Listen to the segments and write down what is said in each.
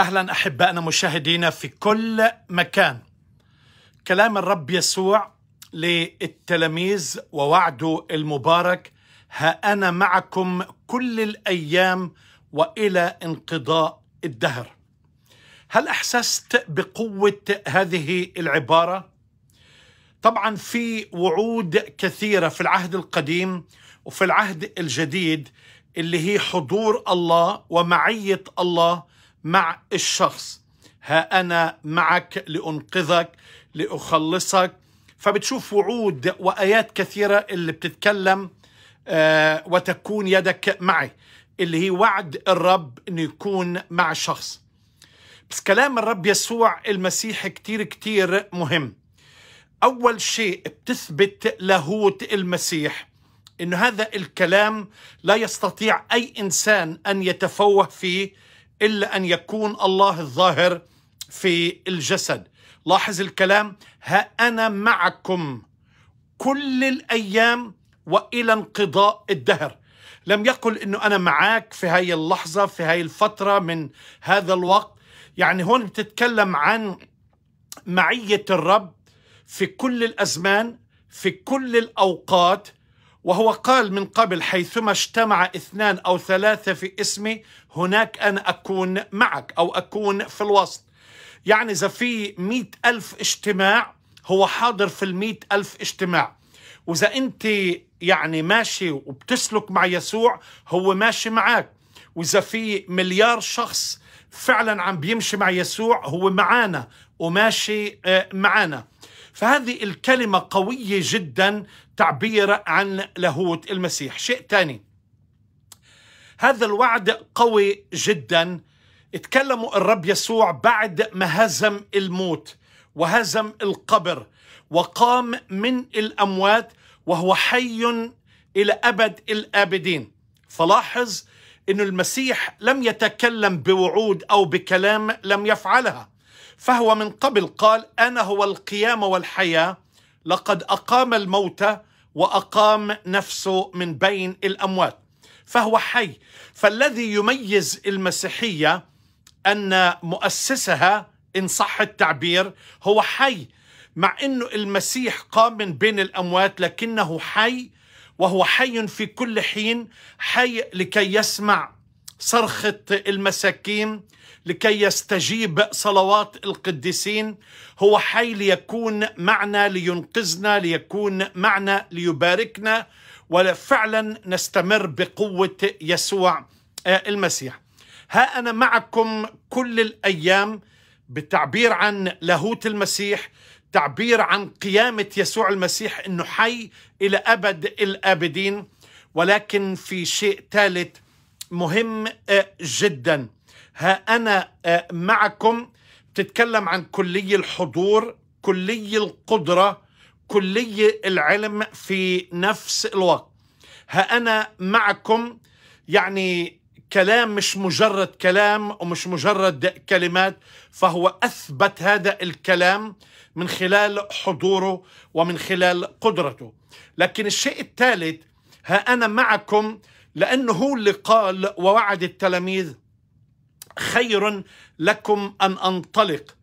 اهلا احبائنا مشاهدينا في كل مكان. كلام الرب يسوع للتلاميذ ووعده المبارك ها انا معكم كل الايام والى انقضاء الدهر. هل احسست بقوه هذه العباره؟ طبعا في وعود كثيره في العهد القديم وفي العهد الجديد اللي هي حضور الله ومعيه الله مع الشخص ها أنا معك لأنقذك لأخلصك فبتشوف وعود وآيات كثيرة اللي بتتكلم آه، وتكون يدك معي اللي هي وعد الرب أنه يكون مع شخص بس كلام الرب يسوع المسيح كتير كتير مهم أول شيء بتثبت لاهوت المسيح أن هذا الكلام لا يستطيع أي إنسان أن يتفوه فيه الا ان يكون الله الظاهر في الجسد لاحظ الكلام ها انا معكم كل الايام والى انقضاء الدهر لم يقل انه انا معاك في هاي اللحظه في هاي الفتره من هذا الوقت يعني هون بتتكلم عن معيه الرب في كل الازمان في كل الاوقات وهو قال من قبل حيثما اجتمع اثنان او ثلاثه في اسمي هناك انا اكون معك او اكون في الوسط يعني اذا في مئة الف اجتماع هو حاضر في المئة الف اجتماع واذا انت يعني ماشي وبتسلك مع يسوع هو ماشي معك واذا في مليار شخص فعلا عم بيمشي مع يسوع هو معانا وماشي آه، معانا فهذه الكلمة قوية جدا تعبير عن لاهوت المسيح شيء ثاني هذا الوعد قوي جدا اتكلموا الرب يسوع بعد ما هزم الموت وهزم القبر وقام من الأموات وهو حي إلى أبد الآبدين فلاحظ أن المسيح لم يتكلم بوعود أو بكلام لم يفعلها فهو من قبل قال أنا هو القيامة والحياة لقد أقام الموتى وأقام نفسه من بين الأموات فهو حي فالذي يميز المسيحية أن مؤسسها إن صح التعبير هو حي مع أنه المسيح قام من بين الأموات لكنه حي وهو حي في كل حين حي لكي يسمع صرخة المساكين لكي يستجيب صلوات القديسين هو حي ليكون معنا لينقذنا ليكون معنا ليباركنا وفعلا نستمر بقوة يسوع آه، المسيح ها أنا معكم كل الأيام بتعبير عن لاهوت المسيح تعبير عن قيامة يسوع المسيح أنه حي إلى أبد الآبدين ولكن في شيء ثالث مهم آه، جدا ها أنا آه، معكم بتتكلم عن كلية الحضور كلية القدرة كلية العلم في نفس الوقت ها أنا معكم يعني كلام مش مجرد كلام ومش مجرد كلمات فهو أثبت هذا الكلام من خلال حضوره ومن خلال قدرته لكن الشيء الثالث ها أنا معكم لأنه هو اللي قال ووعد التلاميذ خير لكم أن أنطلق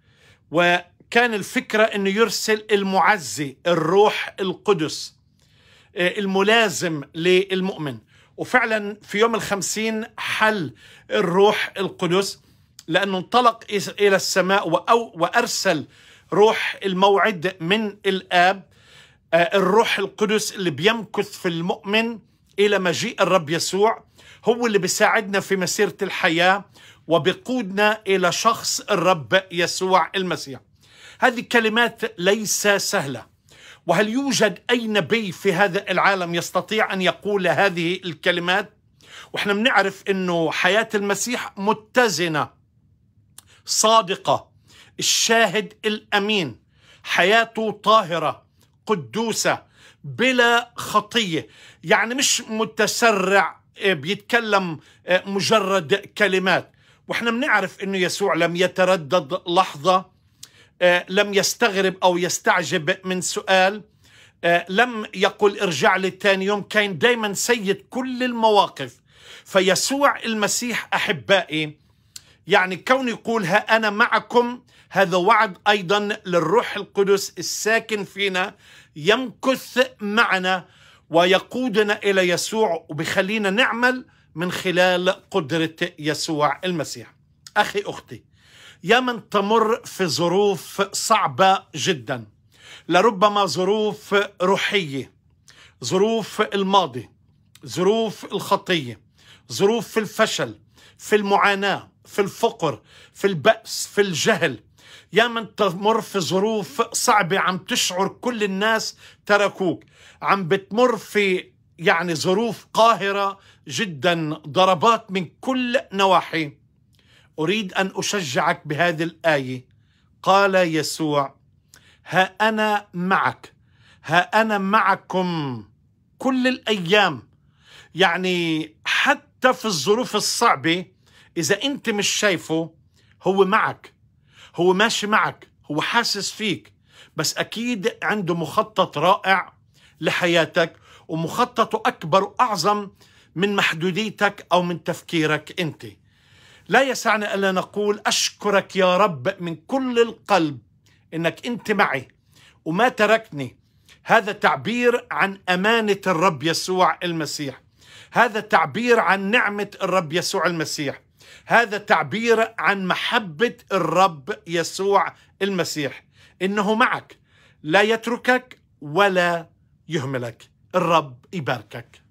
وكان الفكرة أنه يرسل المعزي الروح القدس آه، الملازم للمؤمن وفعلا في يوم الخمسين حل الروح القدس لأنه انطلق إلى السماء وأرسل روح الموعد من الآب آه، الروح القدس اللي بيمكث في المؤمن الى مجيء الرب يسوع هو اللي بيساعدنا في مسيره الحياه وبقودنا الى شخص الرب يسوع المسيح. هذه الكلمات ليس سهله وهل يوجد اي نبي في هذا العالم يستطيع ان يقول هذه الكلمات؟ واحنا بنعرف انه حياه المسيح متزنه صادقه الشاهد الامين حياته طاهره قدوسة بلا خطية يعني مش متسرع آه، بيتكلم آه، مجرد كلمات واحنا بنعرف انه يسوع لم يتردد لحظة آه، لم يستغرب او يستعجب من سؤال لم يقل ارجع لي يوم كان دايما سيد كل المواقف فيسوع المسيح احبائي يعني كون يقول ها أنا معكم هذا وعد أيضا للروح القدس الساكن فينا يمكث معنا ويقودنا إلى يسوع وبيخلينا نعمل من خلال قدرة يسوع المسيح أخي أختي يا من تمر في ظروف صعبة جدا لربما ظروف روحية ظروف الماضي ظروف الخطية ظروف الفشل في المعاناة في الفقر في البأس في الجهل يا من تمر في ظروف صعبة عم تشعر كل الناس تركوك عم بتمر في يعني ظروف قاهرة جدا ضربات من كل نواحي أريد أن أشجعك بهذه الآية قال يسوع ها أنا معك ها أنا معكم كل الأيام يعني حتى في الظروف الصعبة إذا أنت مش شايفه هو معك هو ماشي معك هو حاسس فيك بس أكيد عنده مخطط رائع لحياتك ومخططه أكبر وأعظم من محدوديتك أو من تفكيرك أنت لا يسعنا ألا نقول أشكرك يا رب من كل القلب أنك أنت معي وما تركني هذا تعبير عن أمانة الرب يسوع المسيح هذا تعبير عن نعمة الرب يسوع المسيح هذا تعبير عن محبة الرب يسوع المسيح إنه معك لا يتركك ولا يهملك الرب يباركك